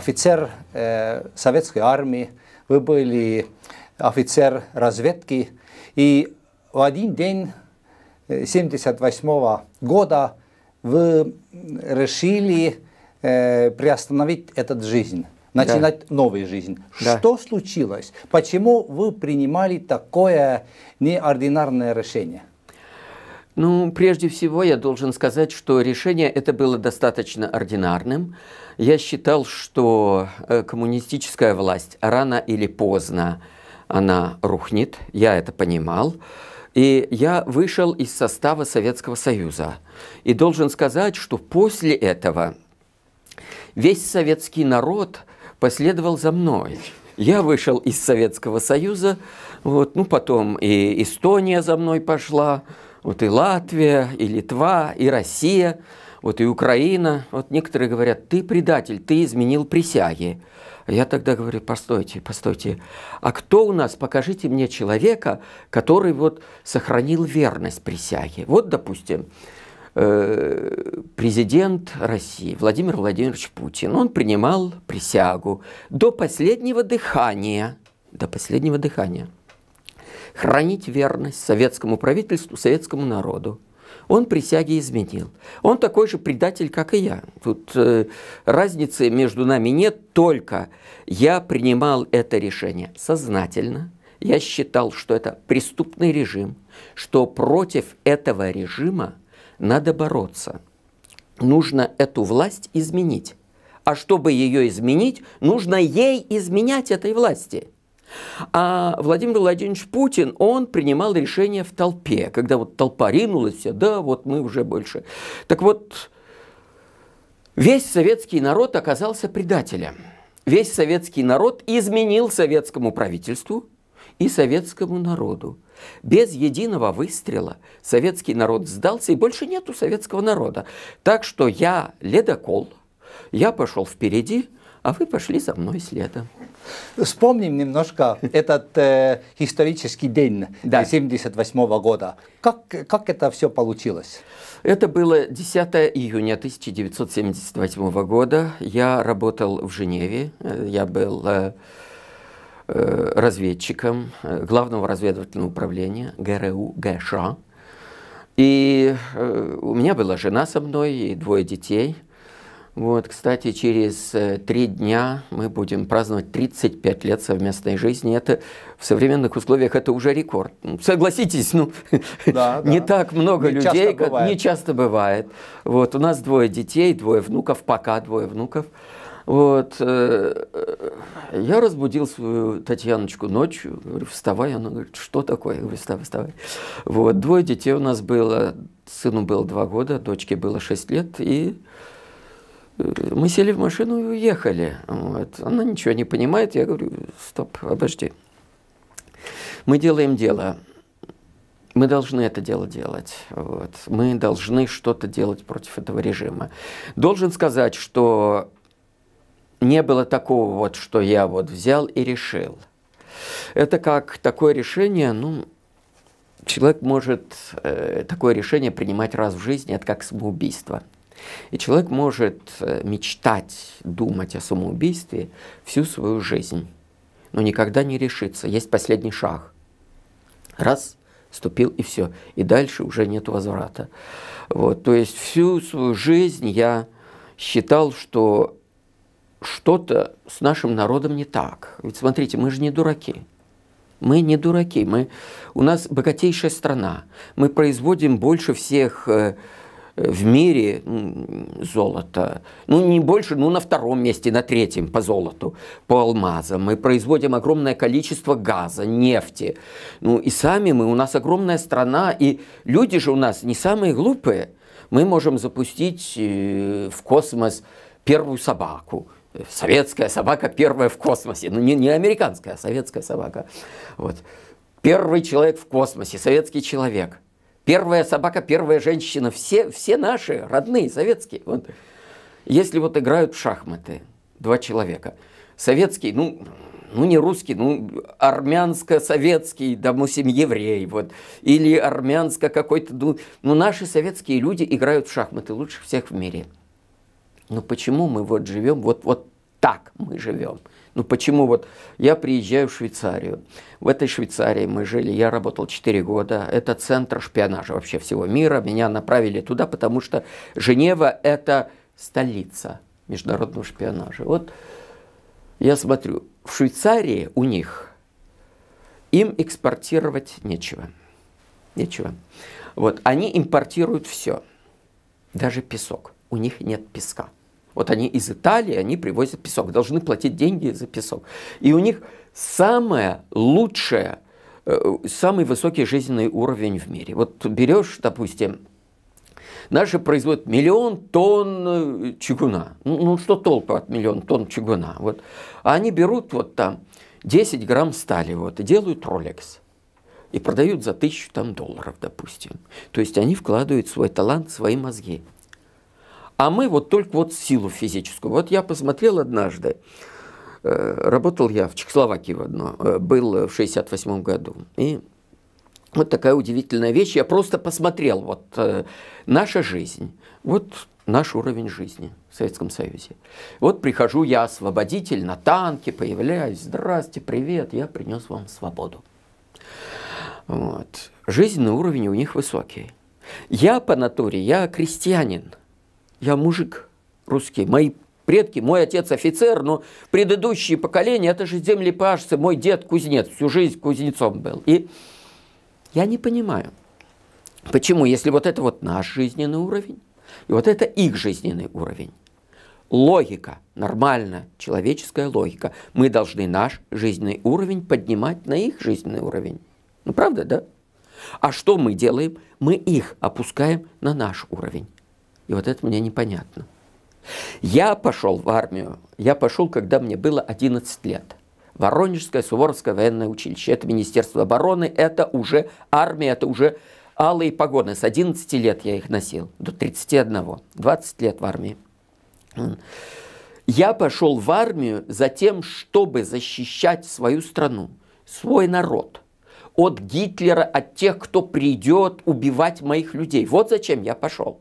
офицер э, советской армии, вы были офицер разведки. И в один день 1978 eh, года вы решили э, приостановить этот жизнь, начинать да. новую жизнь. Да. Что случилось? Почему вы принимали такое неординарное решение? Ну, прежде всего, я должен сказать, что решение это было достаточно ординарным. Я считал, что э, коммунистическая власть рано или поздно она рухнет, я это понимал. И я вышел из состава Советского Союза. И должен сказать, что после этого весь советский народ последовал за мной. Я вышел из Советского Союза, вот, ну потом и Эстония за мной пошла, вот и Латвия, и Литва, и Россия, вот и Украина. Вот некоторые говорят, ты предатель, ты изменил присяги. Я тогда говорю, постойте, постойте, а кто у нас, покажите мне человека, который вот сохранил верность присяге. Вот, допустим, э, президент России Владимир Владимирович Путин, он принимал присягу до последнего дыхания, до последнего дыхания – хранить верность советскому правительству, советскому народу. Он присяги изменил. Он такой же предатель, как и я. Тут э, разницы между нами нет, только я принимал это решение сознательно. Я считал, что это преступный режим, что против этого режима надо бороться. Нужно эту власть изменить. А чтобы ее изменить, нужно ей изменять этой власти – а Владимир Владимирович Путин, он принимал решение в толпе, когда вот толпа ринулась, все, да, вот мы уже больше. Так вот, весь советский народ оказался предателем. Весь советский народ изменил советскому правительству и советскому народу. Без единого выстрела советский народ сдался, и больше нету советского народа. Так что я ледокол, я пошел впереди, а вы пошли за мной следом. Вспомним немножко этот э, исторический день да. 78 года. Как, как это все получилось? Это было 10 июня 1978 года. Я работал в Женеве. Я был э, э разведчиком э, Главного разведывательного управления ГРУ ГШ. И э, у меня была жена со мной и двое детей – вот, кстати, через э, три дня мы будем праздновать 35 лет совместной жизни. Это в современных условиях это уже рекорд. Ну, согласитесь, ну да, не да. так много не людей, часто как, не часто бывает. Вот у нас двое детей, двое внуков, пока двое внуков. Вот э, э, я разбудил свою Татьяночку ночью, говорю, вставай, она говорит, что такое? Я говорю, вставай, вставай. Вот двое детей у нас было, сыну было два года, дочке было шесть лет и мы сели в машину и уехали. Вот. Она ничего не понимает. Я говорю, стоп, обожди. Мы делаем дело. Мы должны это дело делать. Вот. Мы должны что-то делать против этого режима. Должен сказать, что не было такого вот, что я вот взял и решил. Это как такое решение, ну, человек может э, такое решение принимать раз в жизни, это как самоубийство. И человек может э, мечтать, думать о самоубийстве всю свою жизнь, но никогда не решится. Есть последний шаг. Раз, ступил и все. И дальше уже нет возврата. Вот, то есть всю свою жизнь я считал, что что-то с нашим народом не так. Ведь смотрите, мы же не дураки. Мы не дураки, мы, у нас богатейшая страна. Мы производим больше всех э, в мире золото, ну не больше, ну на втором месте, на третьем по золоту, по алмазам. Мы производим огромное количество газа, нефти. Ну и сами мы, у нас огромная страна, и люди же у нас не самые глупые. Мы можем запустить э, в космос первую собаку, советская собака первая в космосе. Ну, не, не американская, а советская собака. Вот. Первый человек в космосе, советский человек. Первая собака, первая женщина. Все, все наши, родные, советские. Вот. Если вот играют в шахматы два человека, советский, ну, ну не русский, ну армянско-советский, да допустим, еврей, вот, или армянско какой-то, ну, ну наши советские люди играют в шахматы лучше всех в мире. Но ну, почему мы вот живем, вот, вот так мы живем? Ну почему вот я приезжаю в Швейцарию. В этой Швейцарии мы жили, я работал 4 года. Это центр шпионажа вообще всего мира. Меня направили туда, потому что Женева – это столица международного шпионажа. Вот я смотрю, в Швейцарии у них им экспортировать нечего. Нечего. Вот они импортируют все, даже песок. У них нет песка. Вот они из Италии, они привозят песок, должны платить деньги за песок. И у них самое лучшее, э, самый высокий жизненный уровень в мире. Вот берешь, допустим, Наши производят миллион тонн э, чугуна. Ну, ну, что толку от миллион тонн чугуна? Вот. А они берут вот там 10 грамм стали вот, и делают Rolex. И продают за тысячу там долларов, допустим. То есть они вкладывают свой талант, свои мозги. А мы вот только вот силу физическую. Вот я посмотрел однажды, э, работал я в Чехословакии в одно, э, был в 68 году. И вот такая удивительная вещь. Я просто посмотрел, вот э, наша жизнь, вот наш уровень жизни в Советском Союзе. Вот прихожу я, освободитель, на танке появляюсь, здрасте, привет, я принес вам свободу. Вот. Жизненный уровень у них высокий. Я по натуре, я крестьянин. Я мужик русский, мои предки, мой отец офицер, но предыдущие поколения, это же землепашцы, мой дед кузнец, всю жизнь кузнецом был. И я не понимаю, почему, если вот это вот наш жизненный уровень, и вот это их жизненный уровень, логика, нормальная человеческая логика, мы должны наш жизненный уровень поднимать на их жизненный уровень. Ну правда, да? А что мы делаем? Мы их опускаем на наш уровень. И вот это мне непонятно. Я пошел в армию, я пошел, когда мне было 11 лет. Воронежское Суворовское военное училище, это Министерство обороны, это уже армия, это уже алые погоны. С 11 лет я их носил, до 31, 20 лет в армии. Я пошел в армию за тем, чтобы защищать свою страну, свой народ от Гитлера, от тех, кто придет убивать моих людей. Вот зачем я пошел.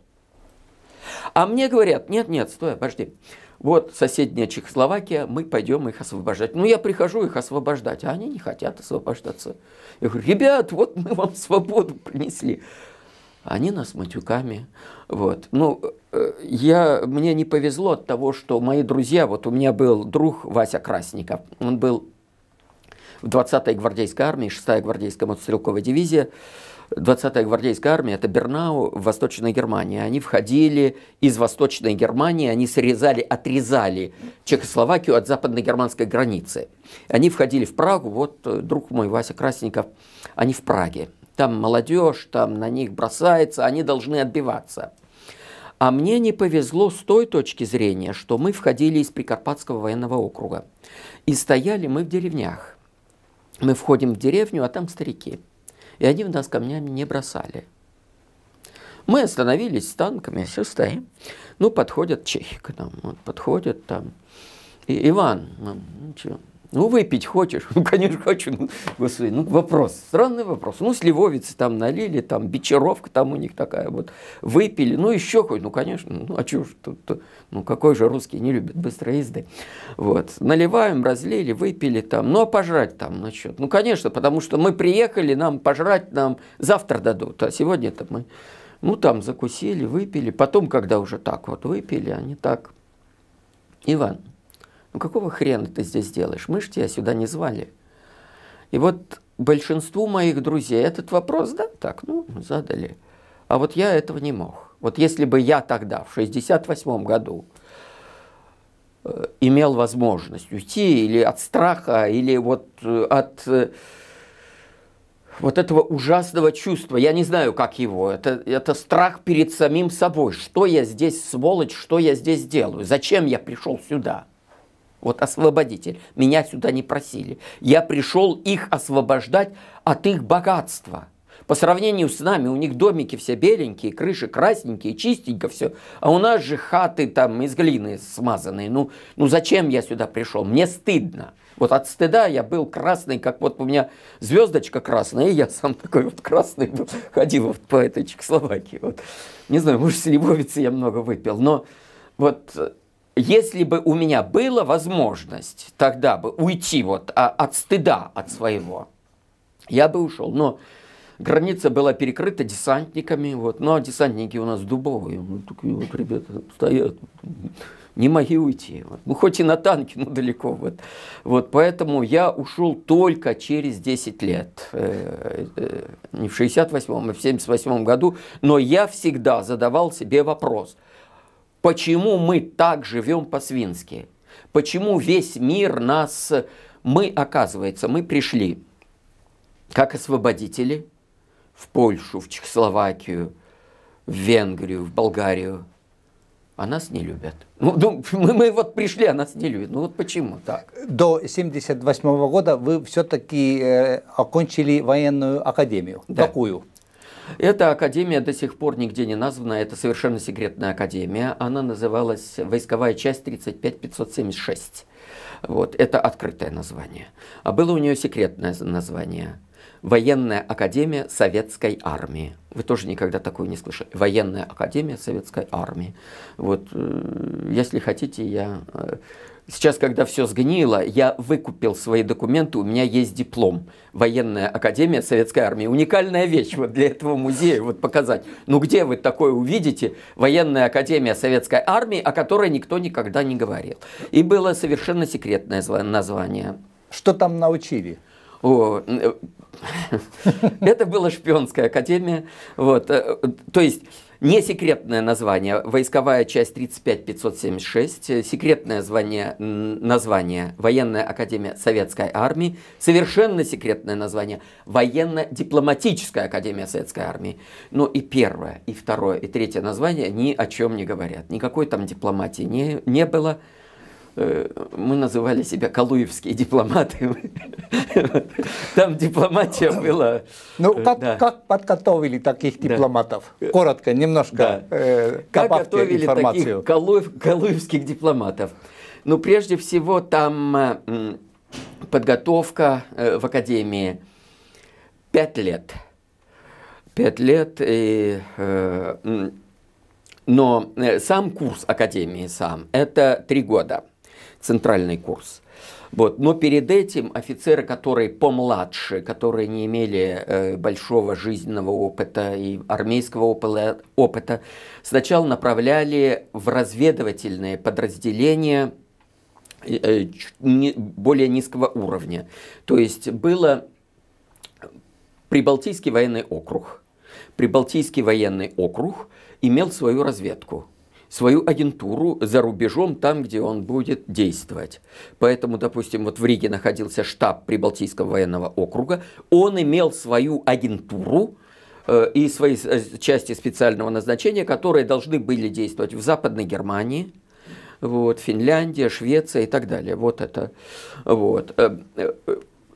А мне говорят, нет, нет, стой, подожди. Вот соседняя Чехословакия, мы пойдем их освобождать. Ну, я прихожу их освобождать, а они не хотят освобождаться. Я говорю, ребят, вот мы вам свободу принесли. Они нас матюками. Вот. Ну, э, я, мне не повезло от того, что мои друзья, вот у меня был друг Вася Красников, он был в 20-й гвардейской армии, 6-я гвардейская мотострелковая дивизия. 20-я гвардейская армия, это Бернау в Восточной Германии. Они входили из Восточной Германии, они срезали, отрезали Чехословакию от западно-германской границы. Они входили в Прагу, вот э, друг мой Вася Красников, они в Праге. Там молодежь, там на них бросается, они должны отбиваться. А мне не повезло с той точки зрения, что мы входили из Прикарпатского военного округа. И стояли мы в деревнях. Мы входим в деревню, а там старики – и они в нас камнями не бросали. Мы остановились с танками, все стоим. Ну, подходят чехи к нам, вот, подходят там. И Иван, ну, ничего, ну, выпить хочешь? Ну, конечно, хочу. Ну, ну, вопрос. Странный вопрос. Ну, сливовицы там налили, там бичеровка там у них такая вот. Выпили. Ну, еще хоть. Ну, конечно. Ну, а чего ж тут? Ну, какой же русский не любит быстрой езды. Вот. Наливаем, разлили, выпили там. Ну, а пожрать там, насчет? Ну, конечно, потому что мы приехали, нам пожрать нам завтра дадут. А сегодня-то мы, ну, там закусили, выпили. Потом, когда уже так вот выпили, они так. Иван, какого хрена ты здесь делаешь? Мы же тебя сюда не звали. И вот большинству моих друзей этот вопрос, да, так, ну, задали. А вот я этого не мог. Вот если бы я тогда, в 68 году, э, имел возможность уйти или от страха, или вот э, от э, вот этого ужасного чувства, я не знаю, как его, это, это страх перед самим собой, что я здесь сволочь, что я здесь делаю, зачем я пришел сюда – вот освободитель, меня сюда не просили. Я пришел их освобождать от их богатства. По сравнению с нами, у них домики все беленькие, крыши красненькие, чистенько все. А у нас же хаты там из глины смазанные. Ну, ну зачем я сюда пришел? Мне стыдно. Вот от стыда я был красный, как вот у меня звездочка красная, и я сам такой вот красный был, ходил вот по этой Чехословакии. Вот. Не знаю, может, с Львовицы я много выпил, но вот если бы у меня была возможность тогда бы уйти вот а, от стыда от своего, я бы ушел. Но граница была перекрыта десантниками, вот, но ну, а десантники у нас дубовые, ну, такие вот ребята стоят, не моги уйти, вот. ну, хоть и на танке, но далеко, вот. вот, поэтому я ушел только через 10 лет, э, э, не в 68-м, а в 78-м году, но я всегда задавал себе вопрос – Почему мы так живем по-свински? Почему весь мир нас... Мы, оказывается, мы пришли как освободители в Польшу, в Чехословакию, в Венгрию, в Болгарию. А нас не любят. Ну, ну мы, мы вот пришли, а нас не любят. Ну вот почему так? До 78 года вы все-таки э, окончили военную академию. Да. Какую? Эта академия до сих пор нигде не названа, это совершенно секретная академия. Она называлась «Войсковая часть 35576». Вот, это открытое название. А было у нее секретное название Военная академия советской армии. Вы тоже никогда такое не слышали. Военная академия советской армии. Вот, э, если хотите, я э, Сейчас, когда все сгнило, я выкупил свои документы, у меня есть диплом. Военная академия Советской армии. Уникальная вещь вот для этого музея вот показать. Ну где вы такое увидите? Военная академия Советской армии, о которой никто никогда не говорил. И было совершенно секретное название. Что там научили? О, э, Это была шпионская академия. Вот. Э, то есть не секретное название, войсковая часть 35576, э, секретное звание, название Военная Академия Советской Армии, совершенно секретное название Военно-дипломатическая Академия Советской Армии. Ну и первое, и второе, и третье название ни о чем не говорят. Никакой там дипломатии не, не было. Э, мы называли себя калуевские дипломаты. Там дипломатия была. Ну, э, как, подготовили таких дипломатов? Э, Коротко, немножко Как готовили таких калуевских дипломатов? Ну, прежде всего, там подготовка в академии пять лет. Пять лет. но сам курс академии сам – это три года центральный курс. Вот. Но перед этим офицеры, которые помладше, которые не имели э, большого жизненного опыта и армейского опыта, опыта, сначала направляли в разведывательные подразделения э, э не, более низкого уровня. То есть было Прибалтийский военный округ. Прибалтийский военный округ имел свою разведку свою агентуру за рубежом, там, где он будет действовать. Поэтому, допустим, вот в Риге находился штаб Прибалтийского военного округа, он имел свою агентуру, э, и свои э, части специального назначения, которые должны были действовать в Западной Германии, вот, Финляндия, Швеция и так далее. Вот это. Вот. Э,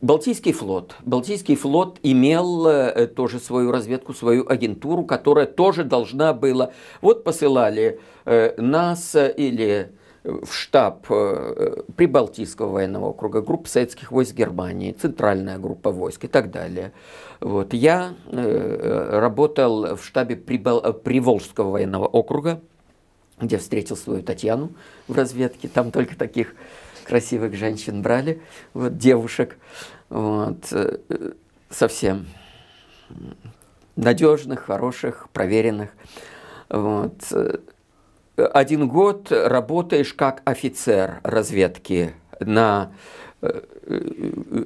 Балтийский флот. Балтийский флот имел э, тоже свою разведку, свою агентуру, которая тоже должна была... Вот посылали э, нас э, или в штаб Прибалтийского военного округа, группа советских войск Германии, центральная группа войск и так далее. Вот. Я работал в штабе Прибал... Приволжского военного округа, где встретил свою Татьяну в разведке. Там только таких красивых женщин брали, вот девушек, вот, э, совсем надежных, хороших, проверенных. Вот. Один год работаешь как офицер разведки на э, э,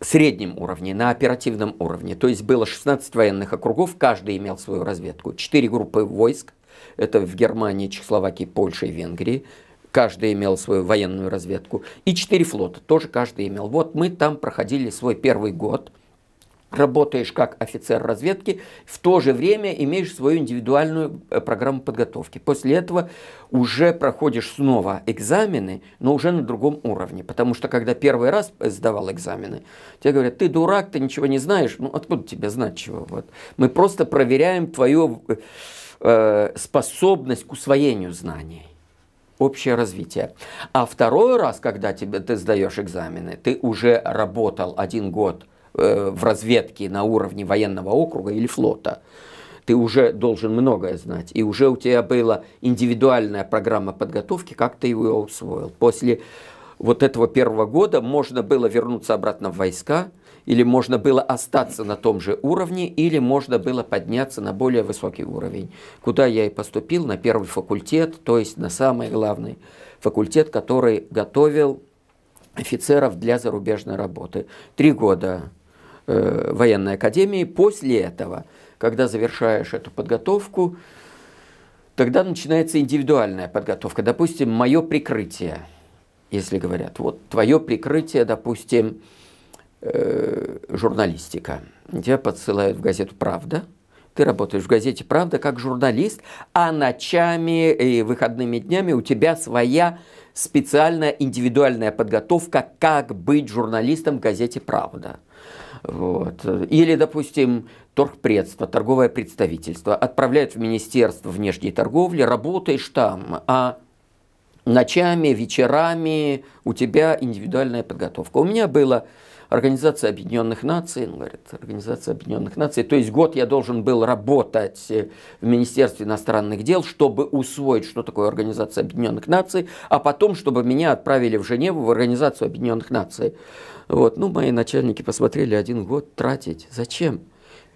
среднем уровне, на оперативном уровне. То есть было 16 военных округов, каждый имел свою разведку. Четыре группы войск, это в Германии, Чехословакии, Польше и Венгрии каждый имел свою военную разведку, и четыре флота, тоже каждый имел. Вот мы там проходили свой первый год, работаешь как офицер разведки, в то же время имеешь свою индивидуальную э, программу подготовки. После этого уже проходишь снова экзамены, но уже на другом уровне. Потому что когда первый раз э, сдавал экзамены, тебе говорят, ты дурак, ты ничего не знаешь, ну откуда тебе знать чего? Вот. Мы просто проверяем твою э, э способность к усвоению знаний общее развитие. А второй раз, когда тебе, ты сдаешь экзамены, ты уже работал один год э, в разведке на уровне военного округа или флота. Ты уже должен многое знать. И уже у тебя была индивидуальная программа подготовки, как ты ее усвоил. После вот этого первого года можно было вернуться обратно в войска, или можно было остаться на том же уровне, или можно было подняться на более высокий уровень, куда я и поступил, на первый факультет, то есть на самый главный факультет, который готовил офицеров для зарубежной работы. Три года э, военной академии. После этого, когда завершаешь эту подготовку, тогда начинается индивидуальная подготовка. Допустим, мое прикрытие – если говорят, вот твое прикрытие, допустим, э, журналистика. Тебя подсылают в газету «Правда», ты работаешь в газете «Правда» как журналист, а ночами и выходными днями у тебя своя специальная индивидуальная подготовка, как быть журналистом в газете «Правда». Вот. Или, допустим, торгпредство, торговое представительство. Отправляют в Министерство внешней торговли, работаешь там, а ночами, вечерами у тебя индивидуальная подготовка. У меня было Организация Объединенных Наций, он ну, говорит, Организация Объединенных Наций, то есть год я должен был работать э, в Министерстве иностранных дел, чтобы усвоить, что такое Организация Объединенных Наций, а потом, чтобы меня отправили в Женеву в Организацию Объединенных Наций. Вот, ну, мои начальники посмотрели, один год тратить, зачем?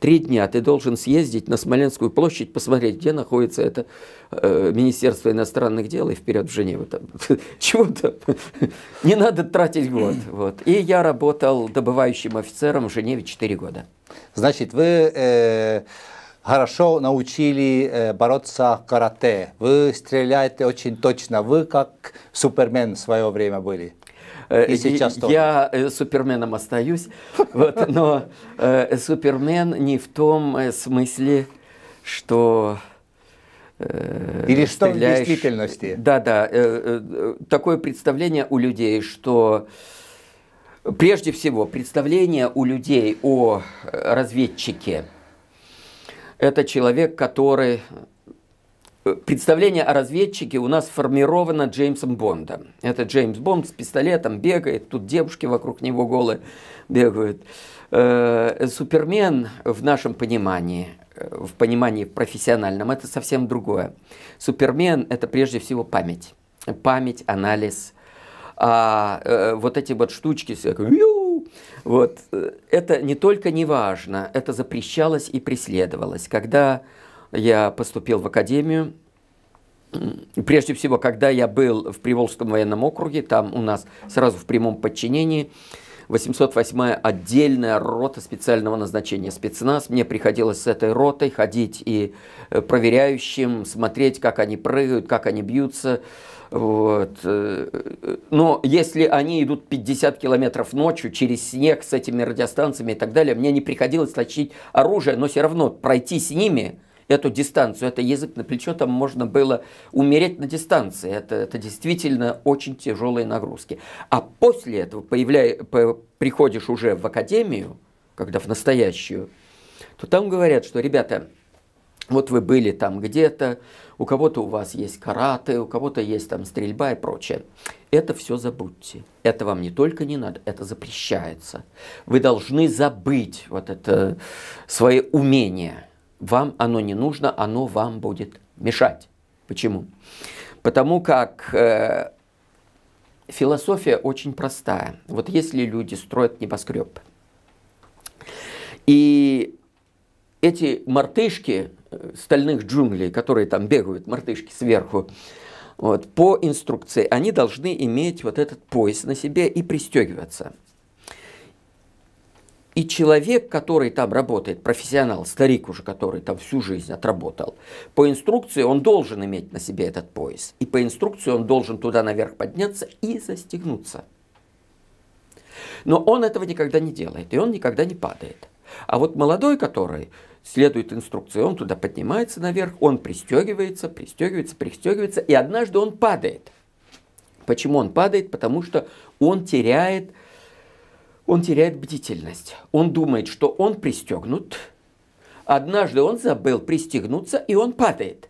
три дня ты должен съездить на Смоленскую площадь, посмотреть, где находится это э, Министерство иностранных дел и вперед в Женеву. Чего то Не надо тратить год. Вот. И я работал добывающим офицером в Женеве 4 года. Значит, вы... Э хорошо научили э, бороться карате. Вы стреляете очень точно. Вы как Супермен в свое время были. Э, И сейчас тоже. Я э, суперменом остаюсь, вот, но э, супермен не в том э, смысле, что... Э, Или что в действительности. Да, да. Э, такое представление у людей, что... Прежде всего, представление у людей о разведчике – это человек, который Э, представление о разведчике у нас формировано Джеймсом Бондом. Это Джеймс Бонд с пистолетом бегает, тут девушки вокруг него голые бегают. Э, Супермен в нашем понимании, э, в понимании профессиональном, это совсем другое. Супермен – это прежде всего память. Память, анализ. А вот эти вот штучки, вот, это не только не важно, это запрещалось и преследовалось. Когда я поступил в академию. Прежде всего, когда я был в Приволжском военном округе, там у нас сразу в прямом подчинении 808-я отдельная рота специального назначения спецназ. Мне приходилось с этой ротой ходить и э, проверяющим, смотреть, как они прыгают, как они бьются. Вот. Э, э, но если они идут 50 километров ночью через снег с этими радиостанциями и так далее, мне не приходилось точить оружие, но все равно пройти с ними – эту дистанцию, это язык на плечо, там можно было умереть на дистанции. Это, это действительно очень тяжелые нагрузки. А после этого появляя, по, приходишь уже в академию, когда в настоящую, то там говорят, что, ребята, вот вы были там где-то, у кого-то у вас есть караты, у кого-то есть там стрельба и прочее. Это все забудьте. Это вам не только не надо, это запрещается. Вы должны забыть вот это свои умения вам оно не нужно, оно вам будет мешать. Почему? Потому как э, философия очень простая. Вот если люди строят небоскреб, и эти мартышки э, стальных джунглей, которые там бегают, мартышки сверху, вот, по инструкции они должны иметь вот этот пояс на себе и пристегиваться – и человек, который там работает, профессионал, старик уже, который там всю жизнь отработал, по инструкции он должен иметь на себе этот пояс. И по инструкции он должен туда наверх подняться и застегнуться. Но он этого никогда не делает, и он никогда не падает. А вот молодой, который следует инструкции, он туда поднимается наверх, он пристегивается, пристегивается, пристегивается, и однажды он падает. Почему он падает? Потому что он теряет он теряет бдительность. Он думает, что он пристегнут. Однажды он забыл пристегнуться, и он падает.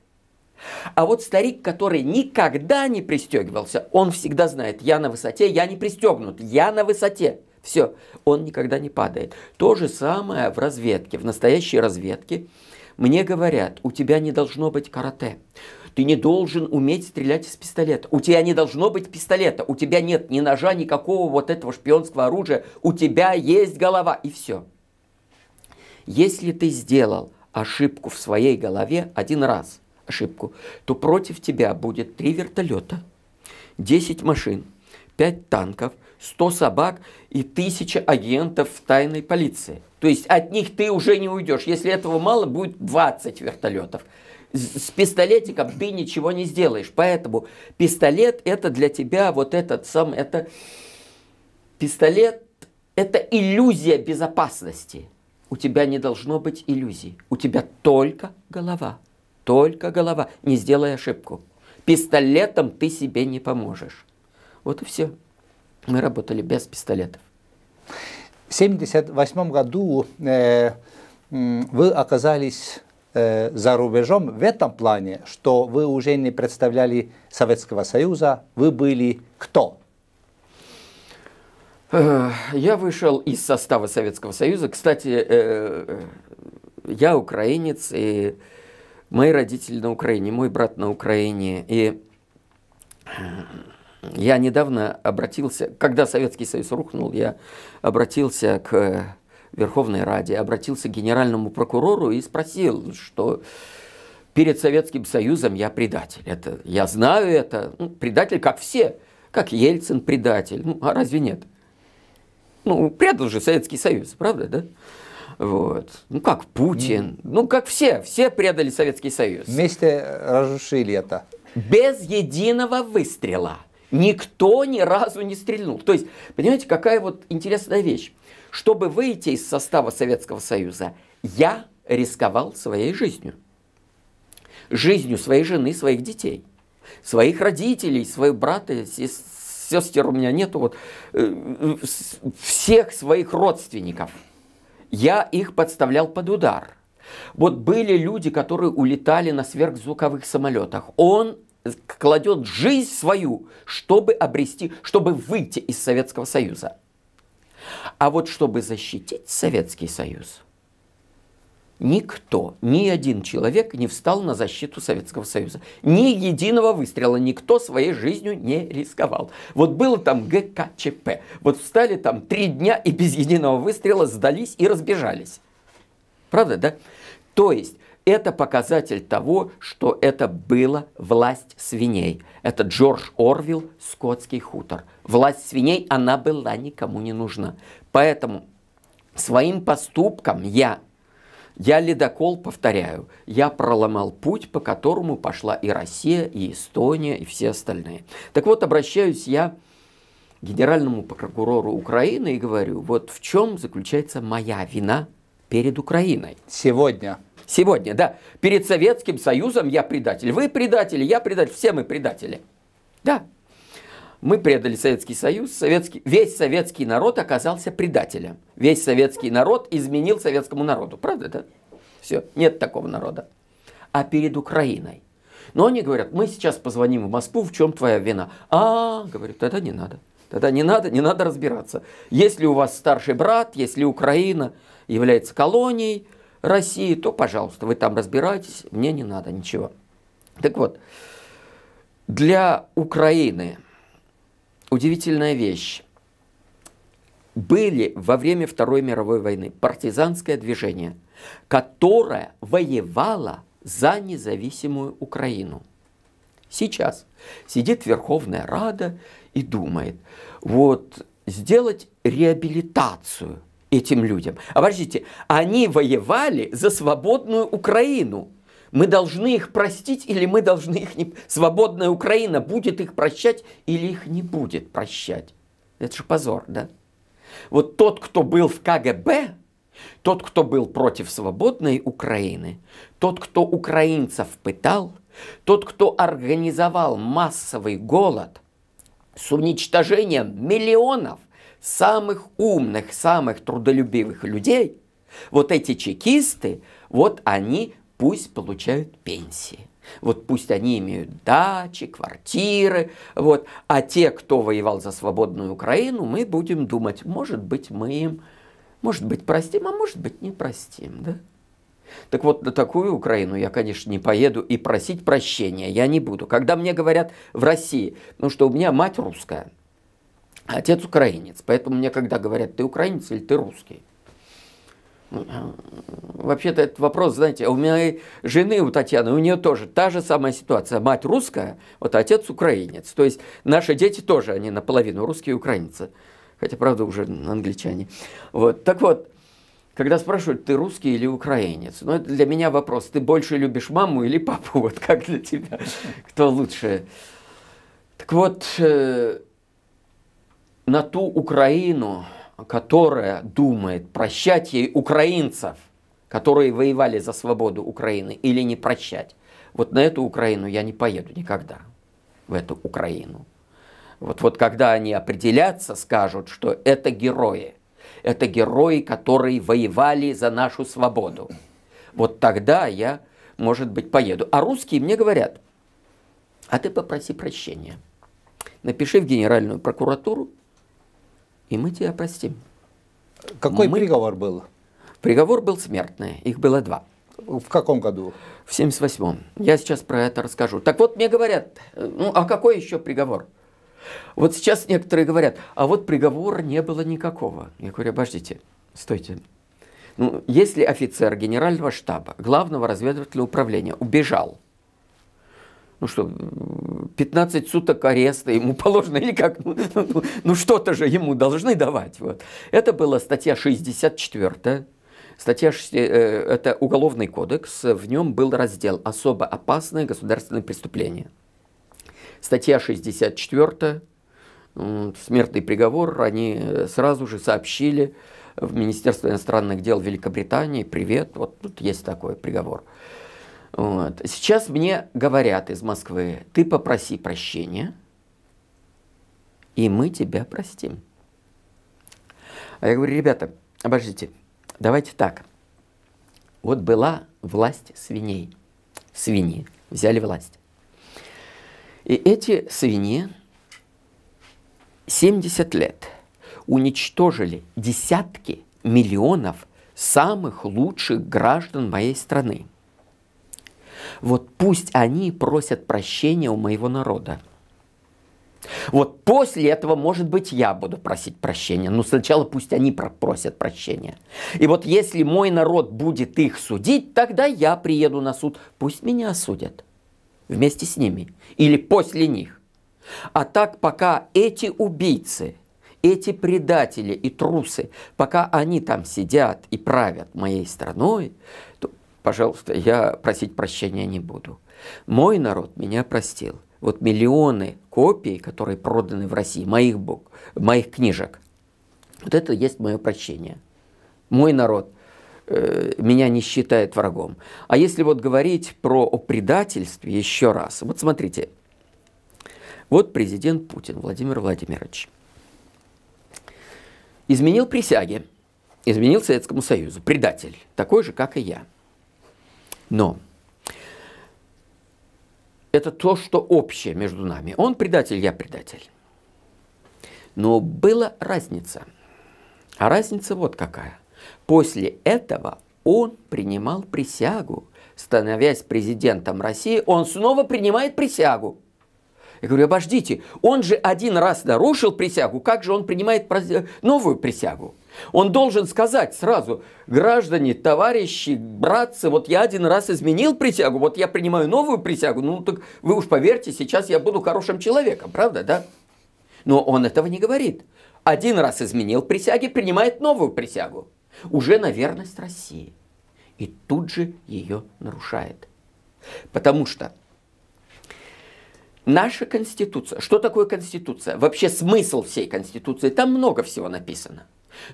А вот старик, который никогда не пристегивался, он всегда знает, я на высоте, я не пристегнут, я на высоте. Все, он никогда не падает. То же самое в разведке, в настоящей разведке. Мне говорят, у тебя не должно быть карате. Ты не должен уметь стрелять из пистолета. У тебя не должно быть пистолета. У тебя нет ни ножа, никакого вот этого шпионского оружия. У тебя есть голова. И все. Если ты сделал ошибку в своей голове один раз, ошибку, то против тебя будет три вертолета, 10 машин, 5 танков, 100 собак и 1000 агентов в тайной полиции. То есть от них ты уже не уйдешь. Если этого мало, будет 20 вертолетов с пистолетиком ты ничего не сделаешь. Поэтому пистолет это для тебя вот этот сам, это пистолет, это иллюзия безопасности. У тебя не должно быть иллюзий. У тебя только голова. Только голова. Не сделай ошибку. Пистолетом ты себе не поможешь. Вот и все. Мы работали без пистолетов. В 1978 году э, вы оказались Э, за рубежом в этом плане, что вы уже не представляли Советского Союза, вы были кто? Э, я вышел из состава Советского Союза. Кстати, э, я украинец, и мои родители на Украине, мой брат на Украине. И я недавно обратился, когда Советский Союз рухнул, я обратился к Верховной Раде, обратился к генеральному прокурору и спросил, что перед Советским Союзом я предатель. Это, я знаю это. Ну, предатель, как все. Как Ельцин предатель. Ну, а разве нет? Ну, предал же Советский Союз, правда, да? Вот. Ну, как Путин. Ну, как все. Все предали Советский Союз. Вместе разрушили это. Без единого выстрела. Никто ни разу не стрельнул. То есть, понимаете, какая вот интересная вещь. Чтобы выйти из состава Советского Союза, я рисковал своей жизнью. Жизнью своей жены, своих детей, своих родителей, своих брата, сестер у меня нету, вот, э, всех своих родственников. Я их подставлял под удар. Вот были люди, которые улетали на сверхзвуковых самолетах. Он кладет жизнь свою, чтобы обрести, чтобы выйти из Советского Союза. А вот чтобы защитить Советский Союз, никто, ни один человек не встал на защиту Советского Союза. Ни единого выстрела никто своей жизнью не рисковал. Вот было там ГКЧП. Вот встали там три дня и без единого выстрела сдались и разбежались. Правда, да? То есть это показатель того, что это была власть свиней. Это Джордж Орвилл, «Скотский хутор». Власть свиней, она была никому не нужна. Поэтому своим поступком я, я ледокол, повторяю, я проломал путь, по которому пошла и Россия, и Эстония, и все остальные. Так вот, обращаюсь я к генеральному прокурору Украины и говорю, вот в чем заключается моя вина перед Украиной. Сегодня. Сегодня, да. Перед Советским Союзом я предатель. Вы предатели, я предатель, все мы предатели. Да. Мы предали Советский Союз, советский, весь советский народ оказался предателем. Весь советский народ изменил советскому народу. Правда, да? Все, нет такого народа. А перед Украиной. Но они говорят, мы сейчас позвоним в Москву, в чем твоя вина? А, -а, -а говорю, тогда не надо. Тогда не надо, не надо разбираться. Если у вас старший брат, если Украина является колонией, России, то, пожалуйста, вы там разбираетесь, мне не надо ничего. Так вот, для Украины удивительная вещь. Были во время Второй мировой войны партизанское движение, которое воевало за независимую Украину. Сейчас сидит Верховная Рада и думает, вот сделать реабилитацию – этим людям. А Обождите, они воевали за свободную Украину. Мы должны их простить или мы должны их не... Свободная Украина будет их прощать или их не будет прощать. Это же позор, да? Вот тот, кто был в КГБ, тот, кто был против свободной Украины, тот, кто украинцев пытал, тот, кто организовал массовый голод с уничтожением миллионов – самых умных, самых трудолюбивых людей, вот эти чекисты, вот они пусть получают пенсии. Вот пусть они имеют дачи, квартиры, вот. А те, кто воевал за свободную Украину, мы будем думать, может быть, мы им, может быть, простим, а может быть, не простим, да? Так вот, на такую Украину я, конечно, не поеду и просить прощения я не буду. Когда мне говорят в России, ну что у меня мать русская – отец украинец, поэтому мне когда говорят, ты украинец или ты русский? Ну, а, вообще-то этот вопрос, знаете, у моей жены, у Татьяны, у нее тоже та же самая ситуация. Мать русская, вот отец украинец. То есть наши дети тоже, они наполовину русские и украинцы. Хотя, правда, уже англичане. Вот. Так вот, когда спрашивают, ты русский или украинец, ну, это для меня вопрос, ты больше любишь маму или папу, вот как для тебя, кто лучше. Так вот, э, на ту Украину, которая думает прощать ей украинцев, которые воевали за свободу Украины, или не прощать. Вот на эту Украину я не поеду никогда, в эту Украину. Вот, вот когда они определятся, скажут, что это герои. Это герои, которые воевали за нашу свободу. Вот тогда я, может быть, поеду. А русские мне говорят, а ты попроси прощения. Напиши в Генеральную прокуратуру, и мы тебя простим. Какой мы... приговор был? Приговор был смертный, их было два. В каком году? В 78-м. Я сейчас про это расскажу. Так вот, мне говорят, ну а какой еще приговор? Вот сейчас некоторые говорят, а вот приговора не было никакого. Я говорю, обождите, стойте. Ну, если офицер генерального штаба, главного разведывательного управления убежал ну что, 15 суток ареста ему положено, или как, ну, ну, ну, ну что-то же ему должны давать. Вот. Это была статья 64 Статья 6, э, это Уголовный кодекс, в нем был раздел «Особо опасные государственные преступления». Статья 64, смертный приговор, они сразу же сообщили в Министерство иностранных дел Великобритании, привет, вот тут есть такой приговор. Вот. Сейчас мне говорят из Москвы, ты попроси прощения, и мы тебя простим. А я говорю, ребята, обождите, давайте так. Вот была власть свиней. Свиньи взяли власть. И эти свиньи 70 лет уничтожили десятки миллионов самых лучших граждан моей страны – вот пусть они просят прощения у моего народа. Вот после этого, может быть, я буду просить прощения, но сначала пусть они просят прощения. И вот если мой народ будет их судить, тогда я приеду на суд, пусть меня осудят вместе с ними или после них. А так пока эти убийцы, эти предатели и трусы, пока они там сидят и правят моей страной, то пожалуйста, я просить прощения не буду. Мой народ меня простил. Вот миллионы копий, которые проданы в России, моих, бог, моих книжек, вот это есть мое прощение. Мой народ э, меня не считает врагом. А если вот говорить про о предательстве еще раз, вот смотрите, вот президент Путин Владимир Владимирович изменил присяги, изменил Советскому Союзу, предатель, такой же, как и я – но это то, что общее между нами. Он предатель, я предатель. Но была разница. А разница вот какая. После этого он принимал присягу. Становясь президентом России, он снова принимает присягу. Я говорю, обождите, он же один раз нарушил присягу, как же он принимает новую присягу? Он должен сказать сразу, граждане, товарищи, братцы, вот я один раз изменил присягу, вот я принимаю новую присягу, ну так вы уж поверьте, сейчас я буду хорошим человеком, правда, да? Но он этого не говорит. Один раз изменил присяги, принимает новую присягу. Уже на верность России. И тут же ее нарушает. Потому что наша Конституция, что такое Конституция? Вообще смысл всей Конституции, там много всего написано.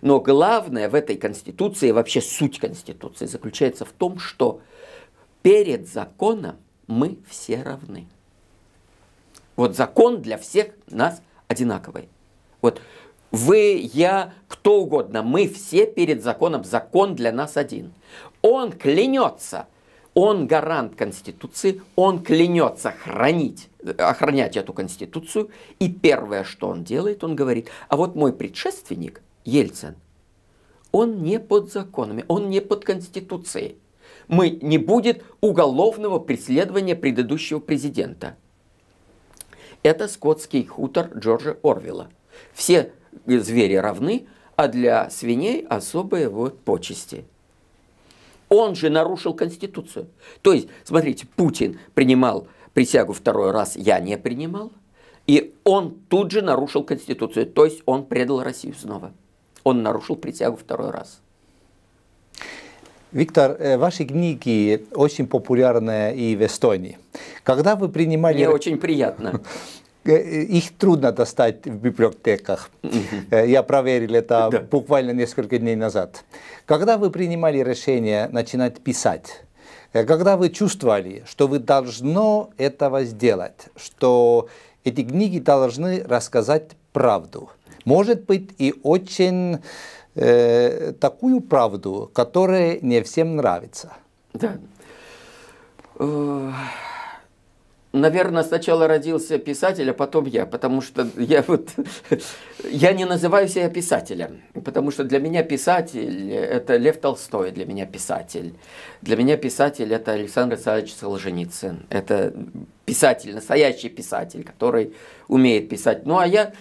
Но главное в этой Конституции, вообще суть Конституции заключается в том, что перед законом мы все равны. Вот закон для всех нас одинаковый. Вот вы, я, кто угодно, мы все перед законом, закон для нас один. Он клянется, он гарант Конституции, он клянется хранить, охранять эту Конституцию, и первое, что он делает, он говорит, а вот мой предшественник – Ельцин. Он не под законами, он не под Конституцией. Мы не будет уголовного преследования предыдущего президента. Это скотский хутор Джорджа Орвела. Все звери равны, а для свиней особые вот почести. Он же нарушил Конституцию. То есть, смотрите, Путин принимал присягу второй раз, я не принимал. И он тут же нарушил Конституцию, то есть он предал Россию снова он нарушил присягу второй раз. Виктор, э, ваши книги очень популярны и в Эстонии. Когда вы принимали... Мне очень приятно. Э, э, их трудно достать в библиотеках. Я проверил это буквально несколько дней назад. Когда вы принимали решение начинать писать, когда вы чувствовали, что вы должно этого сделать, что эти книги должны рассказать правду – может быть, и очень э, такую правду, которая не всем нравится. Да. Э, Наверное, сначала родился писатель, а потом я, потому что я вот я не называю себя писателем, потому что для меня писатель это Лев Толстой, для меня писатель, для меня писатель это Александр Александрович Солженицын, это писатель, настоящий писатель, который умеет писать. Ну а я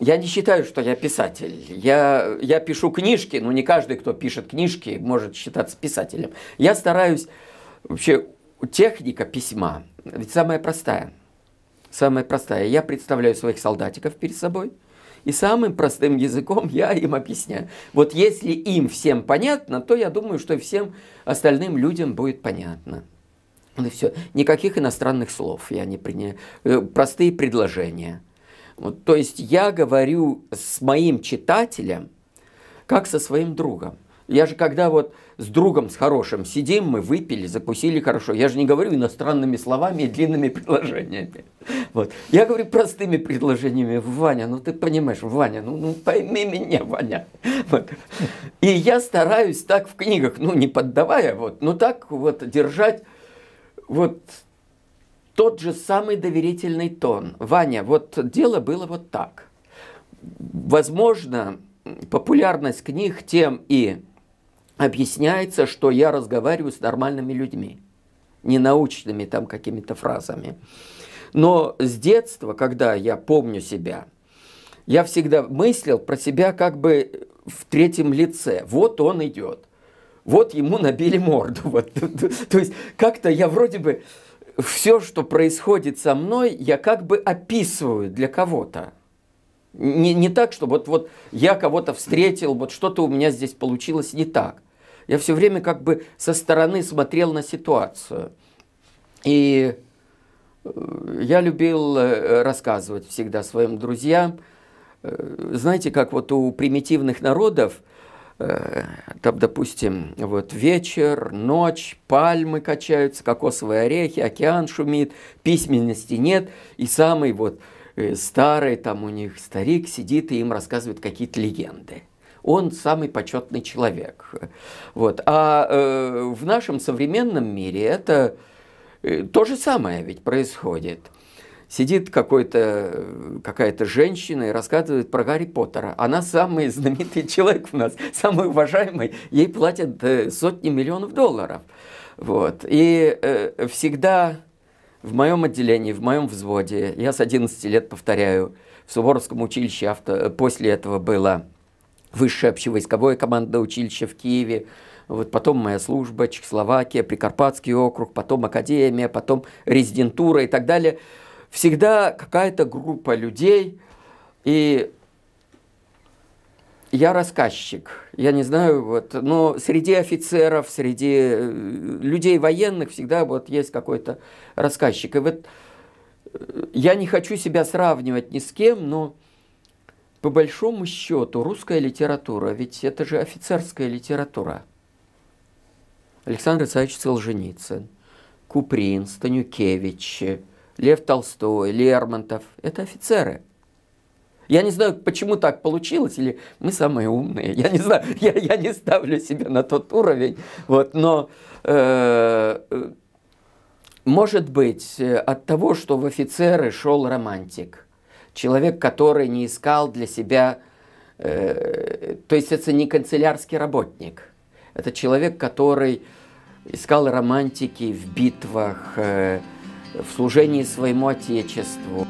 я не считаю, что я писатель. Я, я пишу книжки, но не каждый, кто пишет книжки, может считаться писателем. Я стараюсь... Вообще, техника письма ведь самая простая. Самая простая. Я представляю своих солдатиков перед собой, и самым простым языком я им объясняю. Вот если им всем понятно, то я думаю, что всем остальным людям будет понятно. Ну все, никаких иностранных слов я не принял. Э, простые предложения – вот, то есть я говорю с моим читателем, как со своим другом. Я же когда вот с другом, с хорошим сидим, мы выпили, закусили хорошо. Я же не говорю иностранными словами и длинными предложениями. Вот. Я говорю простыми предложениями. Ваня, ну ты понимаешь, Ваня, ну, ну пойми меня, Ваня. Вот. И я стараюсь так в книгах, ну не поддавая, вот, но так вот держать вот тот же самый доверительный тон. Ваня, вот дело было вот так. Возможно, популярность книг тем и объясняется, что я разговариваю с нормальными людьми, не научными там какими-то фразами. Но с детства, когда я помню себя, я всегда мыслил про себя как бы в третьем лице. Вот он идет. Вот ему набили морду. Вот. То есть как-то я вроде бы все, что происходит со мной, я как бы описываю для кого-то. Не, не так, что вот, вот я кого-то встретил, вот что-то у меня здесь получилось не так. Я все время как бы со стороны смотрел на ситуацию. И э, я любил э, рассказывать всегда своим друзьям, э, знаете, как вот у примитивных народов – там, э, допустим, вот вечер, ночь, пальмы качаются, кокосовые орехи, океан шумит, письменности нет, и самый вот э, старый там у них старик сидит и им рассказывает какие-то легенды. Он самый почетный человек. Вот. А э, в нашем современном мире это э, то же самое ведь происходит – сидит какой-то, какая-то женщина и рассказывает про Гарри Поттера. Она самый знаменитый человек у нас, самый уважаемый. Ей платят э, сотни миллионов долларов. Вот. И э, всегда в моем отделении, в моем взводе, я с 11 лет повторяю, в Суворовском училище авто, э, после этого было высшее общевойсковое командное училище в Киеве, вот потом моя служба, Чехословакия, Прикарпатский округ, потом академия, потом резидентура и так далее – всегда какая-то группа людей, и я рассказчик, я не знаю, вот, но среди офицеров, среди э, людей военных всегда вот есть какой-то рассказчик. И вот э, я не хочу себя сравнивать ни с кем, но по большому счету русская литература, ведь это же офицерская литература. Александр Исаевич Солженицын, Куприн, Станюкевич, Лев Толстой, Лермонтов. Это офицеры. Я не знаю, почему так получилось, или мы самые умные. Я не знаю, я, я не ставлю себя на тот уровень. Вот, но э, э, может быть от того, что в офицеры шел романтик, человек, который не искал для себя, э, то есть это не канцелярский работник, это человек, который искал романтики в битвах. Э, в служении своему Отечеству.